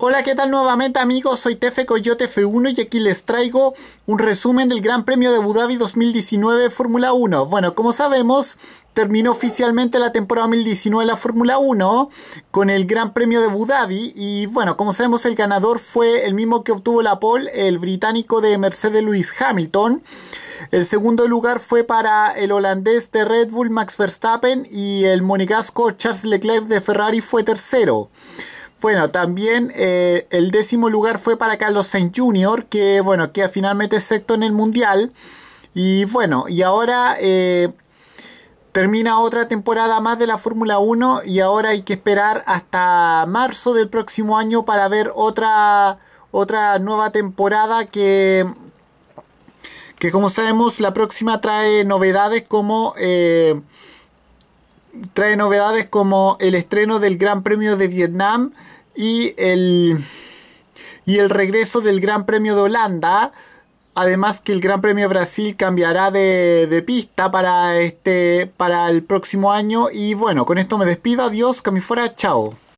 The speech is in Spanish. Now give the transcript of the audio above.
Hola, ¿qué tal nuevamente amigos? Soy Tefe Coyote F1 y aquí les traigo un resumen del Gran Premio de Abu Dhabi 2019 Fórmula 1. Bueno, como sabemos, terminó oficialmente la temporada 2019 de la Fórmula 1 con el Gran Premio de Abu Dhabi y bueno, como sabemos el ganador fue el mismo que obtuvo la pole, el británico de Mercedes Lewis Hamilton. El segundo lugar fue para el holandés de Red Bull Max Verstappen y el monegasco Charles Leclerc de Ferrari fue tercero. Bueno, también eh, el décimo lugar fue para Carlos Sainz Jr., que bueno, queda finalmente sexto en el Mundial. Y bueno, y ahora eh, termina otra temporada más de la Fórmula 1 y ahora hay que esperar hasta marzo del próximo año para ver otra, otra nueva temporada que, que como sabemos la próxima trae novedades como... Eh, trae novedades como el estreno del Gran Premio de Vietnam y el, y el regreso del Gran Premio de Holanda. Además que el Gran Premio Brasil cambiará de, pista para, este, para el próximo año. Y bueno, con esto me despido. Adiós, que fuera. Chao.